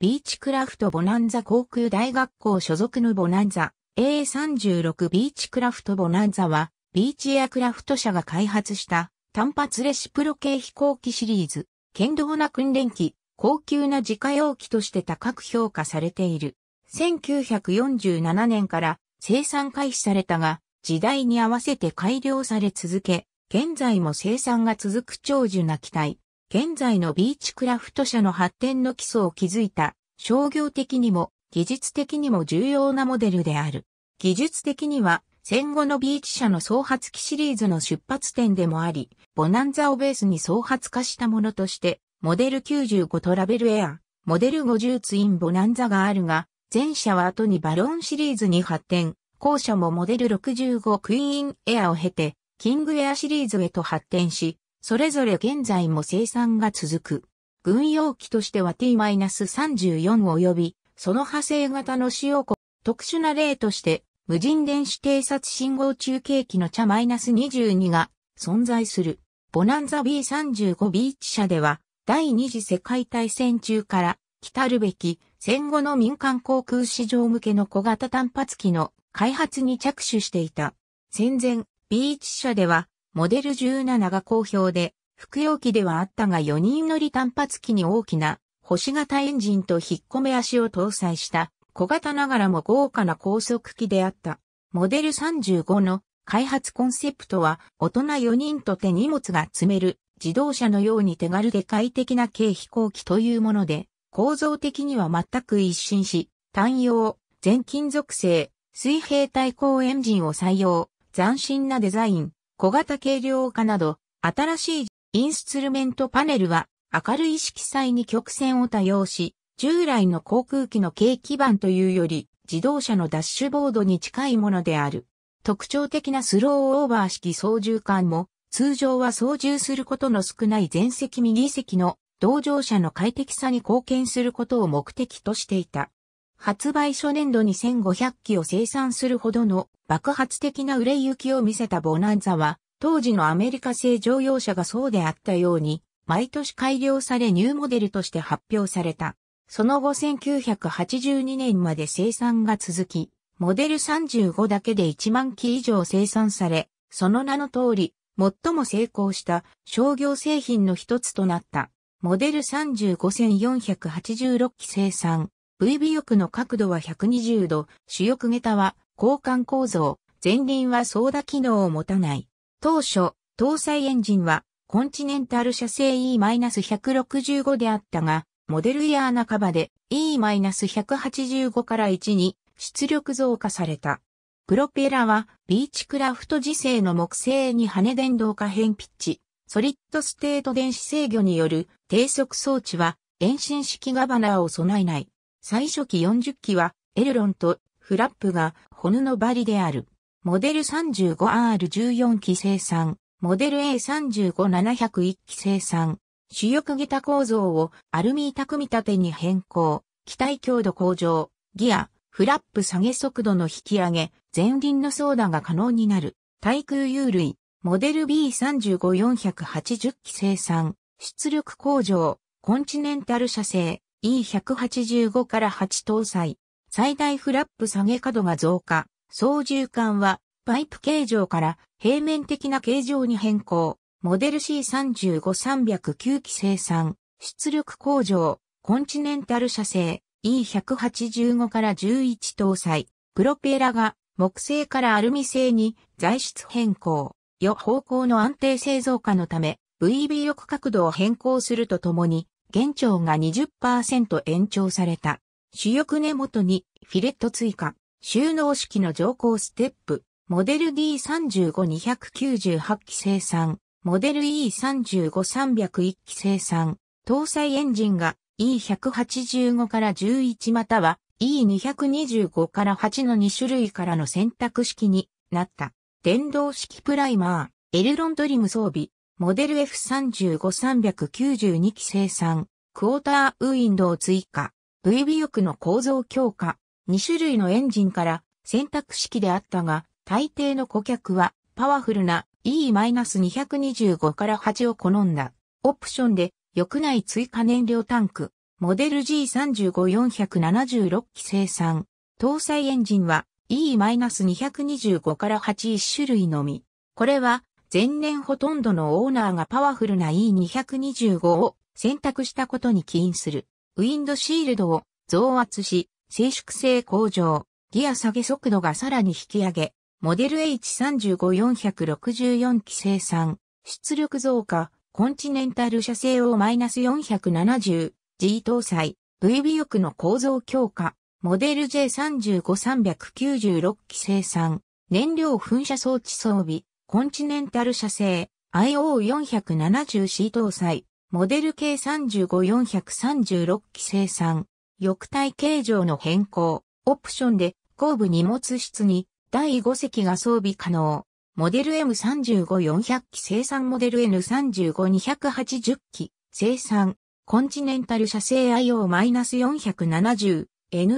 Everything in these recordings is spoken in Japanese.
ビーチクラフトボナンザ航空大学校所属のボナンザ A36 ビーチクラフトボナンザはビーチエアクラフト社が開発した単発レシプロ系飛行機シリーズ、堅道な訓練機、高級な自家用機として高く評価されている。1947年から生産開始されたが、時代に合わせて改良され続け、現在も生産が続く長寿な機体。現在のビーチクラフト社の発展の基礎を築いた商業的にも技術的にも重要なモデルである。技術的には戦後のビーチ社の創発期シリーズの出発点でもあり、ボナンザをベースに創発化したものとして、モデル95トラベルエア、モデル50ツインボナンザがあるが、前者は後にバロンシリーズに発展、後者もモデル65クイーンエアを経て、キングエアシリーズへと発展し、それぞれ現在も生産が続く。軍用機としては T-34 及び、その派生型の使用国、特殊な例として、無人電子偵察信号中継機の茶 -22 が存在する。ボナンザ B35B チ社では、第二次世界大戦中から、来たるべき戦後の民間航空市場向けの小型単発機の開発に着手していた。戦前、B1 社ではモデル17が好評で、服用機ではあったが4人乗り単発機に大きな星型エンジンと引っ込め足を搭載した小型ながらも豪華な高速機であった。モデル35の開発コンセプトは大人4人と手荷物が積める自動車のように手軽で快適な軽飛行機というもので構造的には全く一新し単用、全金属製、水平対向エンジンを採用、斬新なデザイン、小型軽量化など、新しいインストゥルメントパネルは明るい色彩に曲線を多用し、従来の航空機の軽基板というより自動車のダッシュボードに近いものである。特徴的なスローオーバー式操縦桿も通常は操縦することの少ない前席右席の同乗者の快適さに貢献することを目的としていた。発売初年度に1500機を生産するほどの爆発的な売れ行きを見せたボナンザは、当時のアメリカ製乗用車がそうであったように、毎年改良されニューモデルとして発表された。その後1982年まで生産が続き、モデル35だけで1万機以上生産され、その名の通り、最も成功した商業製品の一つとなった。モデル35,486機生産。V 尾翼の角度は120度、主翼下駄は交換構造、前輪は操舵機能を持たない。当初、搭載エンジンはコンチネンタル社製 E-165 であったが、モデルイヤー半ばで E-185 から1に出力増加された。プロペラはビーチクラフト時世の木製に羽電動可変ピッチ、ソリッドステート電子制御による低速装置は遠心式ガバナーを備えない。最初期40機はエルロンとフラップがホヌノバリである。モデル 35R14 機生産、モデル A35701 機生産、主翼ギタ構造をアルミ板組み立てに変更、機体強度向上、ギア、フラップ下げ速度の引き上げ、前輪の操舵が可能になる。対空有類、モデル B35480 機生産、出力向上、コンチネンタル社製、E185 から8搭載。最大フラップ下げ角が増加。操縦桿はパイプ形状から平面的な形状に変更。モデル C35-309 機生産。出力工場。コンチネンタル社製。E185 から11搭載。プロペラが木製からアルミ製に材質変更。予方向の安定製造化のため、VB 翼角度を変更するとともに、現長が20%延長された。主翼根元にフィレット追加、収納式の乗降ステップ、モデル D35-298 機生産、モデル E35-301 機生産、搭載エンジンが E185 から11または E225 から8の2種類からの選択式になった。電動式プライマー、エルロンドリム装備、モデル F35392 機生産、クォーターウィンドウ追加、V 尾翼の構造強化、2種類のエンジンから選択式であったが、大抵の顧客はパワフルな E-225 から8を好んだ。オプションで、翼内追加燃料タンク、モデル G35476 機生産、搭載エンジンは E-225 から8種類のみ。これは前年ほとんどのオーナーがパワフルな E225 を選択したことに起因する。ウィンドシールドを増圧し、静粛性向上、ギア下げ速度がさらに引き上げ、モデル H35464 機生産、出力増加、コンチネンタル車製をマイナス 470G 搭載、VB 翼の構造強化、モデル J35396 機生産、燃料噴射装置装備、コンチネンタル社製 IO470C 搭載、モデル系35436機生産、翼体形状の変更、オプションで後部荷物室に第5席が装備可能。モデル M35400 機生産モデル N35280 機生産コンチネンタル社製 IO-470N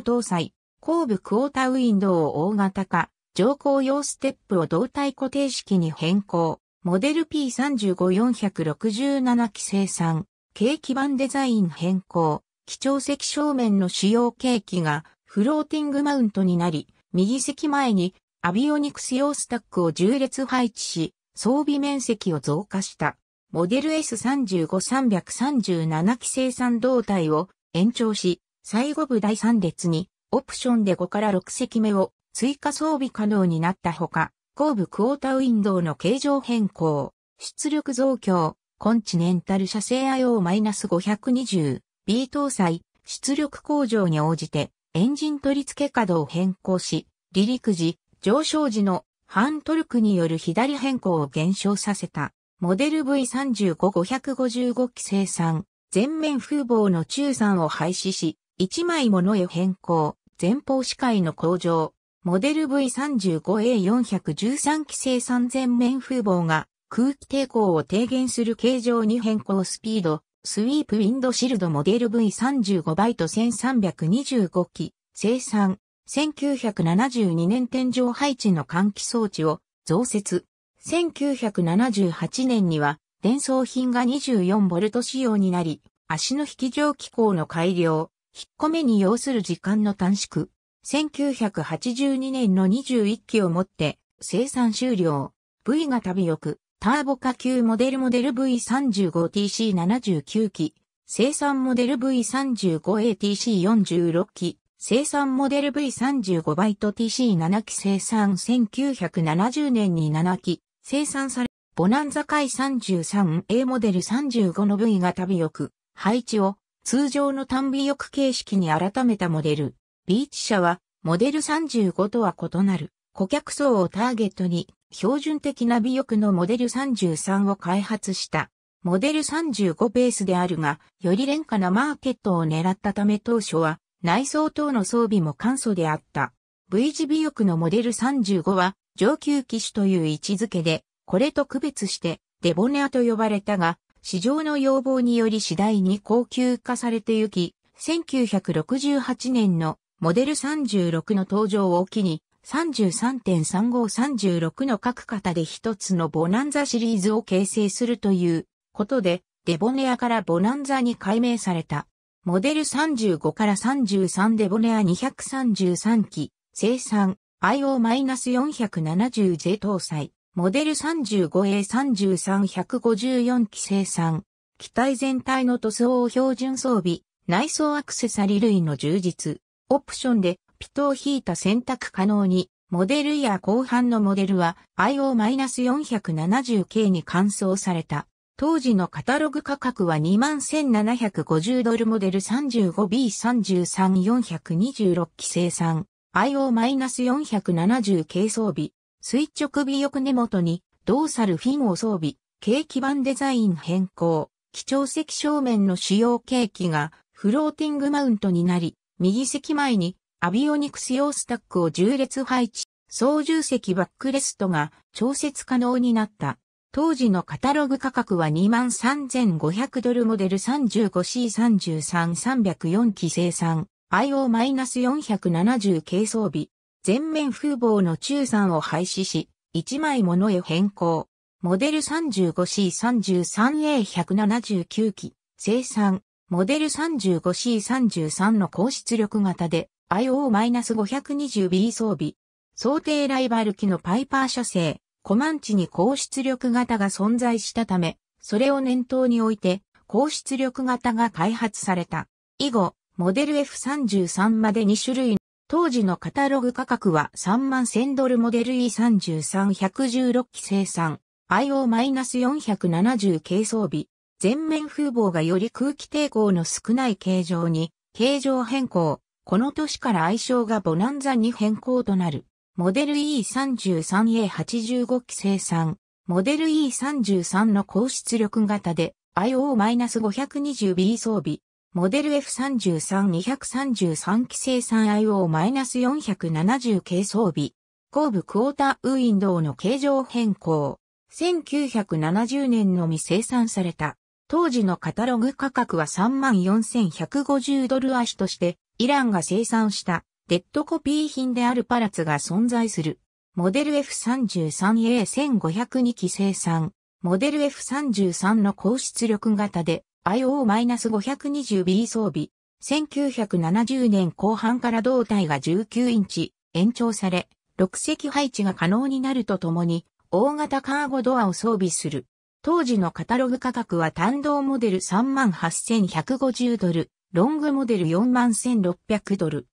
搭載後部クォータウィンドウ大型化乗降用ステップを胴体固定式に変更。モデル P35467 期生産、軽基板デザイン変更。基調席正面の主要景気がフローティングマウントになり、右席前にアビオニクス用スタックを重列配置し、装備面積を増加した。モデル S35-337 期生産胴体を延長し、最後部第3列にオプションで5から6隻目を追加装備可能になったほか、後部クォータウィンドウの形状変更、出力増強、コンチネンタルマイ IO-520B 搭載、出力向上に応じてエンジン取り付け稼働を変更し、離陸時、上昇時の半トルクによる左変更を減少させた、モデル V35-555 期生産、全面風防の中3を廃止し、1枚物へ変更、前方視界の向上、モデル V35A413 機製3000面風防が空気抵抗を低減する形状に変更スピード、スイープウィンドシルドモデル V35 バイト1325機生産、1972年天井配置の換気装置を増設。1978年には電装品が 24V 仕様になり、足の引き上機構の改良、1個目に要する時間の短縮。1982年の21機をもって生産終了。V が旅翼、ターボ化級モデルモデル V35TC79 機、生産モデル V35ATC46 機、生産モデル V35 バイト TC7 機生産1970年に7機、生産され、ボナンザ海 33A モデル35の V が旅翼、配置を通常の単尾翼形式に改めたモデル、ビーチ社は、モデル35とは異なる、顧客層をターゲットに、標準的な尾翼のモデル33を開発した。モデル35ベースであるが、より廉価なマーケットを狙ったため当初は、内装等の装備も簡素であった。V 字尾翼のモデル35は、上級機種という位置づけで、これと区別して、デボネアと呼ばれたが、市場の要望により次第に高級化されてゆき、1968年のモデル36の登場を機に、33.3536の各型で一つのボナンザシリーズを形成するということで、デボネアからボナンザに改名された。モデル35から33デボネア233機、生産 IO-470J 搭載。モデル 35A33154 期生産、機体全体の塗装を標準装備、内装アクセサリー類の充実、オプションでピトを引いた選択可能に、モデルイヤー後半のモデルは IO-470K に換装された。当時のカタログ価格は21,750ドルモデル 35B33426 期生産 IO-470K 装備垂直尾翼根元にドーサルフィンを装備、ーキ版デザイン変更、基調石正面の主要ーキがフローティングマウントになり、右席前にアビオニクス用スタックを重列配置、操縦席バックレストが調節可能になった。当時のカタログ価格は23,500ドルモデル 35C33304 機生産 IO-470 軽装備全面風防の中3を廃止し、1枚物へ変更。モデル 35C33A179 機、生産、モデル 35C33 の高出力型で IO-520B 装備。想定ライバル機のパイパー社製、コマンチに高出力型が存在したため、それを念頭に置いて、高出力型が開発された。以後、モデル F33 まで2種類当時のカタログ価格は3万1000ドルモデル E33116 機生産、IO-470 軽装備、全面風防がより空気抵抗の少ない形状に、形状変更、この年から愛称がボナンザに変更となる。モデル E33A85 機生産、モデル E33 の高出力型で IO-520B 装備、モデル F33-233 機生産 IO-470 系装備。後部クォーターウィンドウの形状変更。1970年のみ生産された。当時のカタログ価格は34,150ドル足として、イランが生産したデッドコピー品であるパラツが存在する。モデル F33A1502 期生産。モデル F33 の高出力型で、IO-520B 装備。1970年後半から胴体が19インチ延長され、6席配置が可能になるとともに、大型カーゴドアを装備する。当時のカタログ価格は単動モデル38,150ドル、ロングモデル41,600ドル。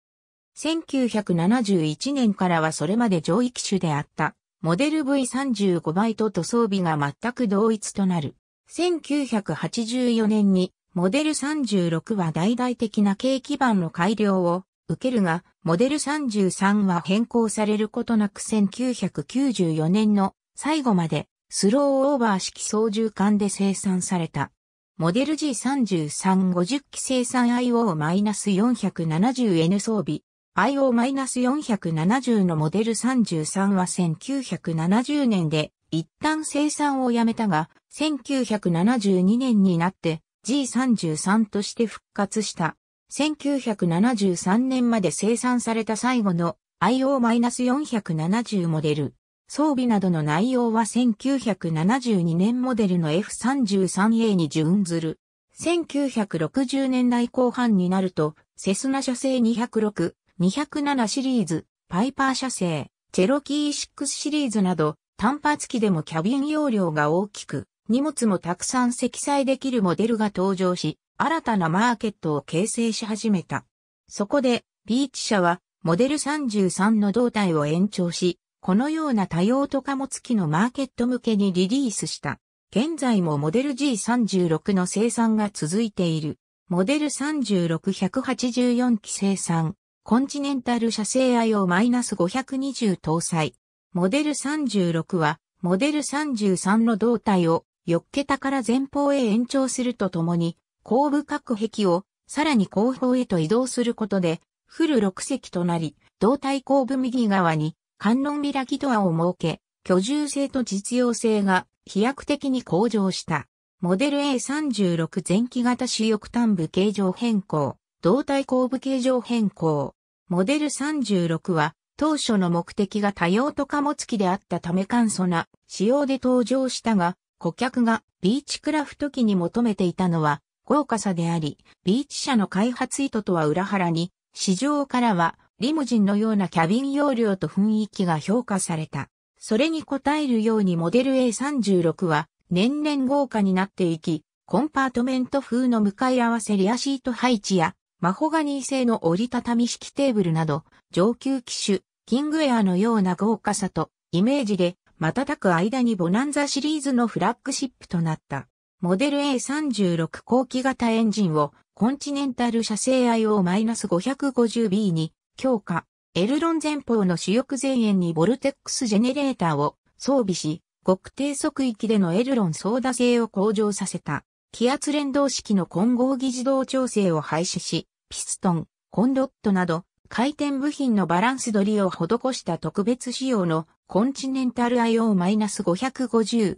1971年からはそれまで上位機種であった、モデル V35 バイトと装備が全く同一となる。1984年にモデル36は大々的な軽基板の改良を受けるが、モデル33は変更されることなく1994年の最後までスローオーバー式操縦艦で生産された。モデル G3350 機生産 IO-470N 装備。IO-470 のモデル33は1970年で一旦生産をやめたが、1972年になって G33 として復活した。1973年まで生産された最後の IO-470 モデル。装備などの内容は1972年モデルの F33A に準ずる。1960年代後半になると、セスナ社製206、207シリーズ、パイパー社製、チェロキー6シリーズなど、単発機でもキャビン容量が大きく、荷物もたくさん積載できるモデルが登場し、新たなマーケットを形成し始めた。そこで、ビーチ社は、モデル33の胴体を延長し、このような多用途貨物機のマーケット向けにリリースした。現在もモデル G36 の生産が続いている。モデル36184期生産、コンチネンタル社製 IO-520 搭載。モデル36は、モデル33の胴体を4桁から前方へ延長するとともに、後部隔壁をさらに後方へと移動することで、フル6席となり、胴体後部右側に観音開きドアを設け、居住性と実用性が飛躍的に向上した。モデル A36 前期型主翼端部形状変更、胴体後部形状変更。モデル36は当初の目的が多用途貨物機であったため簡素な仕様で登場したが、顧客がビーチクラフト機に求めていたのは豪華さであり、ビーチ社の開発意図とは裏腹に、市場からはリムジンのようなキャビン容量と雰囲気が評価された。それに応えるようにモデル A36 は年々豪華になっていき、コンパートメント風の向かい合わせリアシート配置やマホガニー製の折りたたみ式テーブルなど、上級機種、キングエアのような豪華さと、イメージで、瞬く間にボナンザシリーズのフラッグシップとなった。モデル A36 後期型エンジンをコンチネンタル射精 IO-550B に強化。エルロン前方の主翼前縁にボルテックスジェネレーターを装備し、極低速域でのエルロン操舵性を向上させた。気圧連動式の混合技自動調整を廃止し、ピストン、コンロットなど、回転部品のバランス取りを施した特別仕様のコンチネンタル IO-550B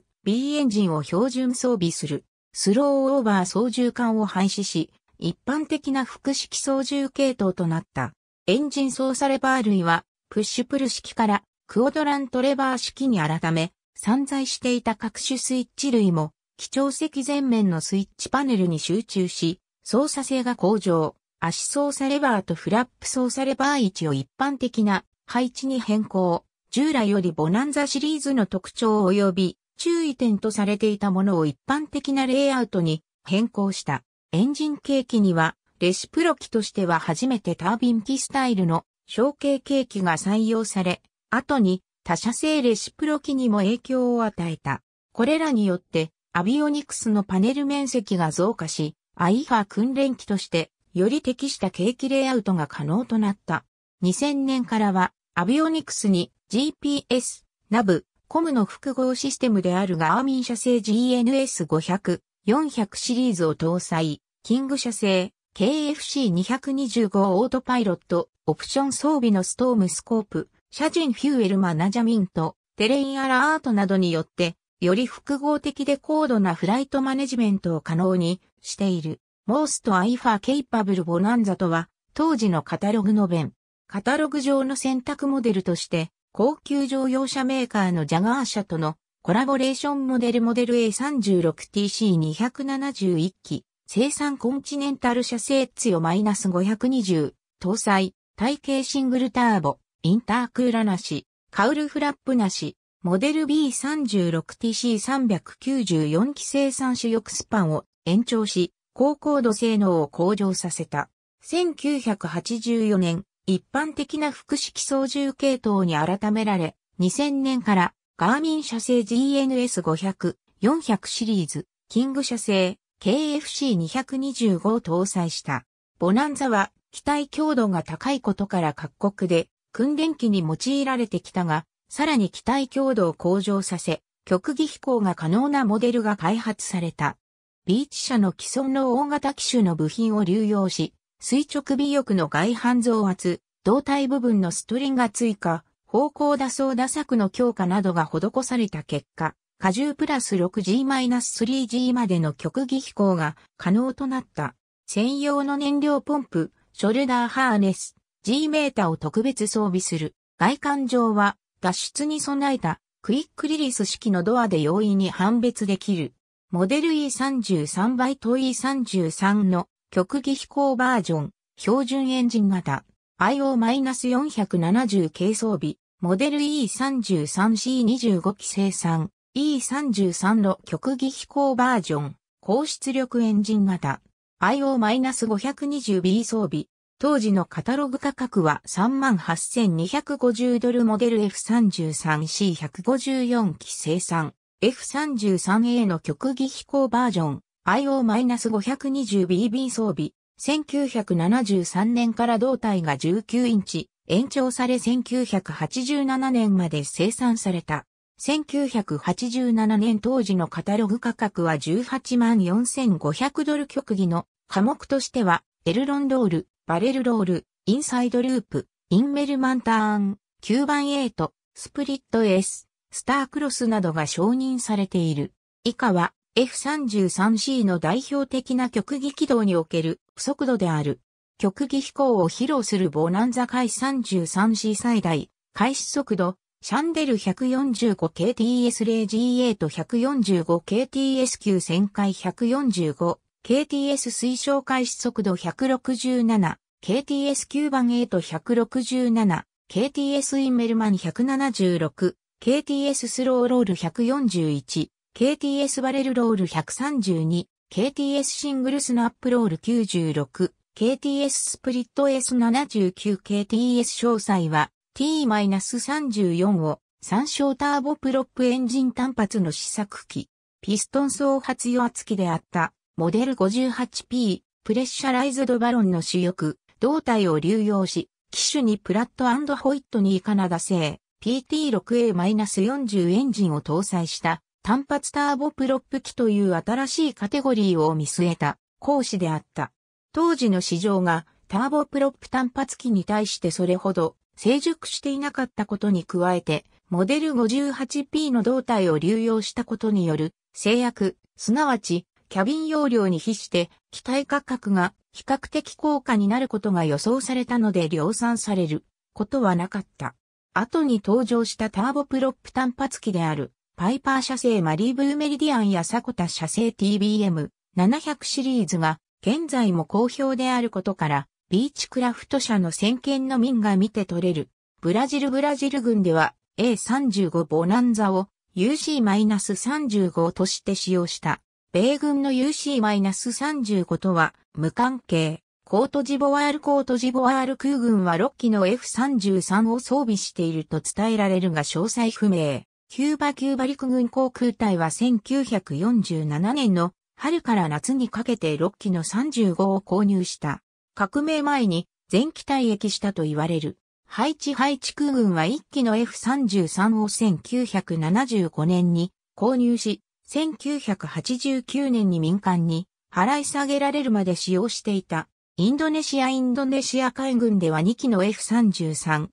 エンジンを標準装備するスローオーバー操縦管を廃止し、一般的な複式操縦系統となった。エンジン操作レバー類は、プッシュプル式からクオドラントレバー式に改め、散在していた各種スイッチ類も、基調席前面のスイッチパネルに集中し、操作性が向上。足操作レバーとフラップ操作レバー位置を一般的な配置に変更。従来よりボナンザシリーズの特徴及び注意点とされていたものを一般的なレイアウトに変更した。エンジンケーキにはレシプロ機としては初めてタービン機スタイルの小型ケーキが採用され、後に他社製レシプロ機にも影響を与えた。これらによってアビオニクスのパネル面積が増加し、アイファ訓練機としてより適した景気レイアウトが可能となった。2000年からは、アビオニクスに GPS、ナブ、コムの複合システムであるガーミン社製 GNS500、400シリーズを搭載、キング社製 KFC225 オートパイロット、オプション装備のストームスコープ、車人フューエルマナジャミント、テレインアラートなどによって、より複合的で高度なフライトマネジメントを可能にしている。Most IFA Capable Bonanza とは、当時のカタログの弁。カタログ上の選択モデルとして、高級乗用車メーカーのジャガー社とのコラボレーションモデルモデル A36TC271 機、生産コンチネンタル車製ツヨ -520、搭載、体系シングルターボ、インタークーラなし、カウルフラップなし、モデル B36TC394 機生産主翼スパンを延長し、高高度性能を向上させた。1984年、一般的な複式操縦系統に改められ、2000年からガーミン社製 GNS500、400シリーズ、キング社製 KFC225 を搭載した。ボナンザは機体強度が高いことから各国で訓練機に用いられてきたが、さらに機体強度を向上させ、極技飛行が可能なモデルが開発された。ビーチ社の既存の大型機種の部品を流用し、垂直尾翼の外反増圧、胴体部分のストリンが追加、方向打層打策の強化などが施された結果、荷重プラス 6G-3G までの極技飛行が可能となった。専用の燃料ポンプ、ショルダーハーネス、G メータを特別装備する。外観上は脱出に備えたクイックリリース式のドアで容易に判別できる。モデル E33 バイト E33 の極技飛行バージョン、標準エンジン型、IO-470 系装備、モデル E33C25 機生産、E33 の極技飛行バージョン、高出力エンジン型、IO-520B 装備、当時のカタログ価格は38,250ドルモデル F33C154 機生産。F33A の極技飛行バージョン IO-520BB 装備。1973年から胴体が19インチ、延長され1987年まで生産された。1987年当時のカタログ価格は18万4500ドル極技の科目としては、エルロンロール、バレルロール、インサイドループ、インメルマンターン、9番8、スプリット S。スタークロスなどが承認されている。以下は F33C の代表的な極技軌道における速度である。極技飛行を披露するボナンザ海 33C 最大、開始速度、シャンデル 145KTS0GA と 145KTS9 旋回 145KTS 推奨開始速度 167KTS9 番 A と 167KTS インメルマン176 KTS スローロール141、KTS バレルロール132、KTS シングルスナップロール96、KTS スプリット S79、KTS 詳細は T-34 を参照ターボプロップエンジン単発の試作機、ピストン総発用圧機であったモデル 58P、プレッシャライズドバロンの主翼、胴体を流用し、機種にプラットホイットニーカナダ製、PT6A-40 エンジンを搭載した単発ターボプロップ機という新しいカテゴリーを見据えた講師であった。当時の市場がターボプロップ単発機に対してそれほど成熟していなかったことに加えて、モデル 58P の胴体を流用したことによる制約、すなわちキャビン容量に比して機体価格が比較的高価になることが予想されたので量産されることはなかった。後に登場したターボプロップ単発機である、パイパー社製マリーブーメリディアンやサコタ社製 TBM700 シリーズが現在も好評であることから、ビーチクラフト社の先見の民が見て取れる。ブラジルブラジル軍では A35 ボナンザを UC-35 として使用した。米軍の UC-35 とは無関係。コートジボワールコートジボワール空軍は6機の F33 を装備していると伝えられるが詳細不明。キューバキューバ陸軍航空隊は1947年の春から夏にかけて6機の35を購入した。革命前に全機退役したと言われる。ハイチハイチ空軍は1機の F33 を1975年に購入し、1989年に民間に払い下げられるまで使用していた。インドネシアインドネシア海軍では2機の F33A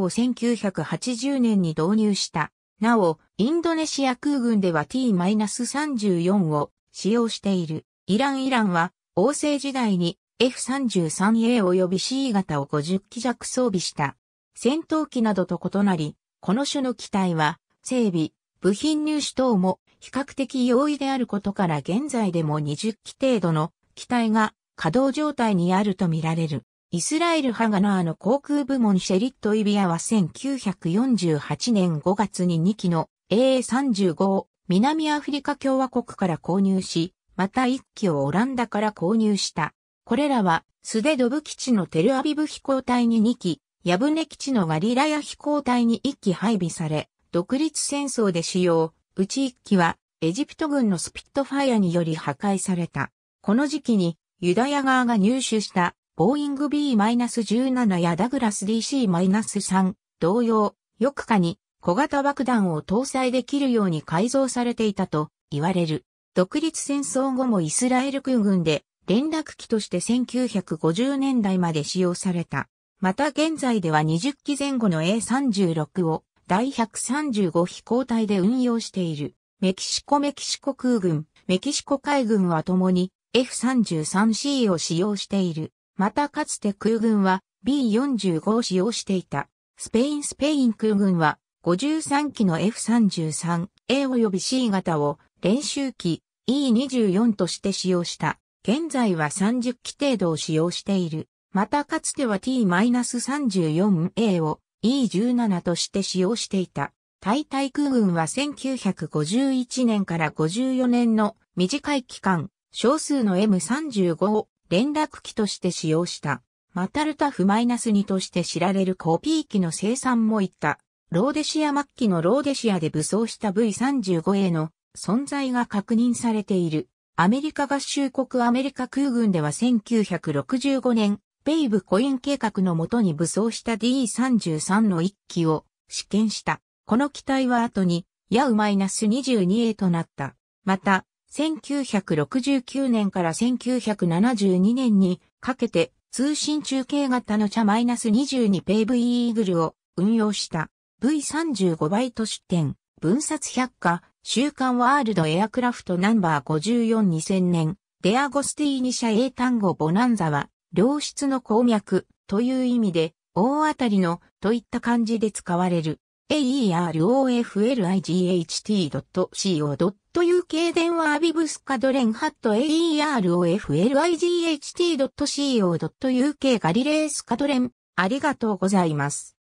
を1980年に導入した。なお、インドネシア空軍では T-34 を使用している。イランイランは、王政時代に F33A 及び C 型を50機弱装備した。戦闘機などと異なり、この種の機体は、整備、部品入手等も比較的容易であることから現在でも20機程度の機体が稼働状態にあるとみられる。イスラエルハガナーの航空部門シェリット・イビアは1948年5月に2機の AA35 を南アフリカ共和国から購入し、また1機をオランダから購入した。これらはスデドブ基地のテルアビブ飛行隊に2機、ヤブネ基地のガリラヤ飛行隊に1機配備され、独立戦争で使用、うち1機はエジプト軍のスピットファイアにより破壊された。この時期にユダヤ側が入手したボーイング B-17 やダグラス DC-3 同様、翌下に小型爆弾を搭載できるように改造されていたと言われる。独立戦争後もイスラエル空軍で連絡機として1950年代まで使用された。また現在では20機前後の A36 を第135飛行隊で運用している。メキシコメキシコ空軍、メキシコ海軍はともに F-33C を使用している。またかつて空軍は B-45 を使用していた。スペインスペイン空軍は53機の F-33A 及び C 型を練習機 E24 として使用した。現在は30機程度を使用している。またかつては T-34A を E17 として使用していた。大体空軍は1951年から54年の短い期間、少数の M35 を連絡機として使用した、マタルタフ -2 として知られるコピー機の生産もいった。ローデシア末期のローデシアで武装した V35A の存在が確認されている。アメリカ合衆国アメリカ空軍では1965年、ベイブコイン計画のもとに武装した D33 の1機を試験した。この機体は後に、ヤウ -22A となった。また、1969年から1972年にかけて通信中継型のナス -22 ペイブイーグルを運用した V35 バイト出展分冊百科週刊ワールドエアクラフトナンバー54 2000年デアゴスティーニ社英単語ボナンザは良質の鉱脈という意味で大当たりのといった感じで使われる。aeroflight.co.uk 電話アビブスカドレンハット aeroflight.co.uk ガリレースカドレン。ありがとうございます。